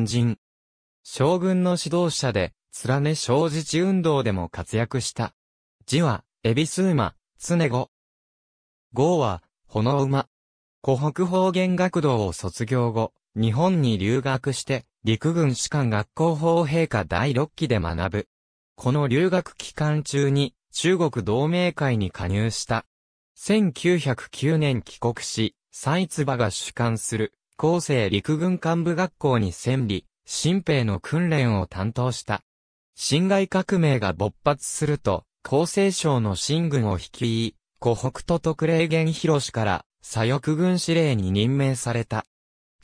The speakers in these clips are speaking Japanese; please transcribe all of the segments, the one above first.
軍人。将軍の指導者で、連ね正自運動でも活躍した。字は、エビス馬、常語。号は、炎馬。湖北方言学堂を卒業後、日本に留学して、陸軍士官学校法陛下第6期で学ぶ。この留学期間中に、中国同盟会に加入した。1909年帰国し、サイツバが主管する厚生陸軍幹部学校に戦理、新兵の訓練を担当した。辛亥革命が勃発すると、厚生省の新軍を率い、湖北と特例元広氏から左翼軍司令に任命された。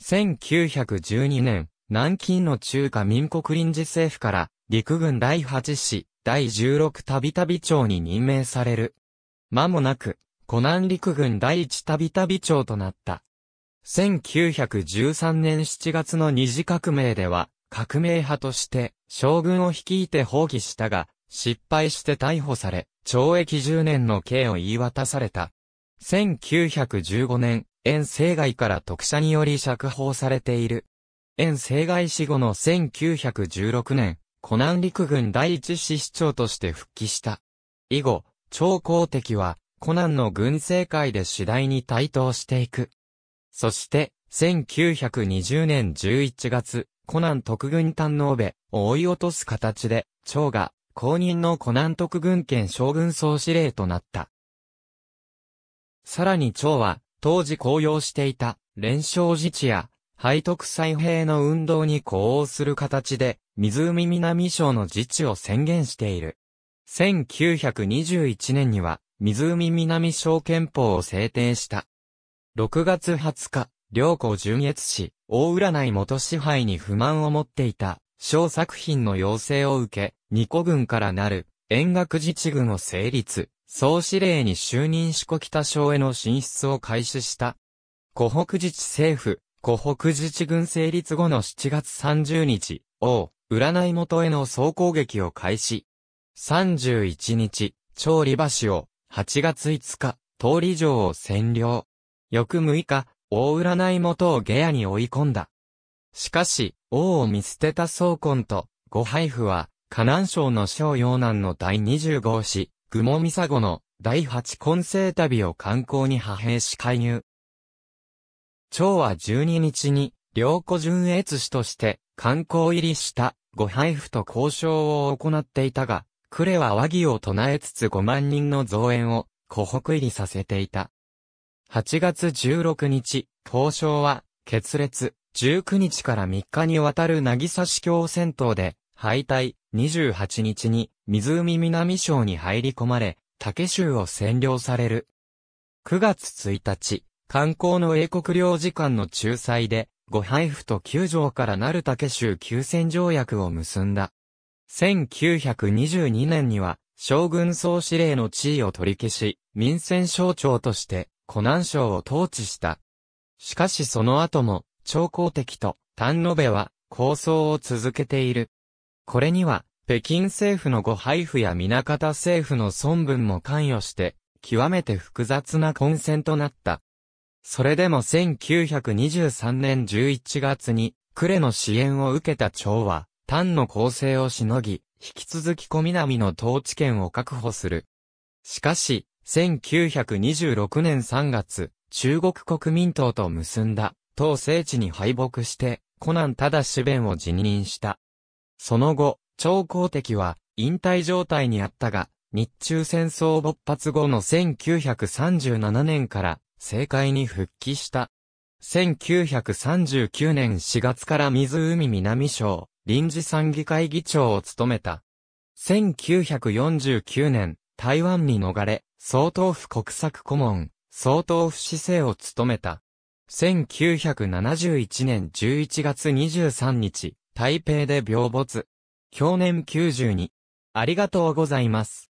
1912年、南京の中華民国臨時政府から陸軍第8師、第16たびたび長に任命される。間もなく、湖南陸軍第1たびたび長となった。1913年7月の二次革命では、革命派として将軍を率いて放棄したが、失敗して逮捕され、懲役10年の刑を言い渡された。1915年、遠征外から特赦により釈放されている。遠征外死後の1916年、湖南陸軍第一支市長として復帰した。以後、超公敵は、湖南の軍政界で次第に台頭していく。そして、1920年11月、コナン特軍単能部を追い落とす形で、長が公認のコナン特軍兼将軍総司令となった。さらに長は、当時公用していた、連勝自治や、背徳再兵の運動に呼応する形で、湖南省の自治を宣言している。1921年には、湖南省憲法を制定した。6月20日、良子純越氏、大占い元支配に不満を持っていた、小作品の要請を受け、二個軍からなる、円楽自治軍を成立、総司令に就任しこ北省への進出を開始した。湖北自治政府、湖北自治軍成立後の7月30日、王、占い元への総攻撃を開始。31日、調理橋を、8月5日、通り城を占領。翌6日、大占い元を下野に追い込んだ。しかし、王を見捨てた宗根と、ご配布は、河南省の小陽南の第2十号市、雲見佐護の第8根生旅を観光に派兵し介入。長は12日に、良子純越氏として、観光入りした、ご配布と交渉を行っていたが、呉は和議を唱えつつ5万人の増援を、湖北入りさせていた。8月16日、交渉は、決裂、19日から3日にわたる渚市峡戦闘で、敗退、28日に、湖南省に入り込まれ、竹州を占領される。9月1日、観光の英国領事館の仲裁で、ご配布と九条からなる竹州休戦条約を結んだ。1922年には、将軍総司令の地位を取り消し、民選省庁として、湖南省を統治した。しかしその後も、朝江敵と丹野部は抗争を続けている。これには、北京政府の誤配布や南方政府の孫文も関与して、極めて複雑な混戦となった。それでも1923年11月に、呉の支援を受けた朝は、丹の構成をしのぎ、引き続き小南の統治権を確保する。しかし、1926年3月、中国国民党と結んだ、党聖地に敗北して、コナンただ主弁を辞任した。その後、張公敵は、引退状態にあったが、日中戦争勃発後の1937年から、政界に復帰した。1939年4月から湖南省、臨時参議会議長を務めた。1949年、台湾に逃れ、総統府国策顧問、総統府市政を務めた。1971年11月23日、台北で病没。去年92。ありがとうございます。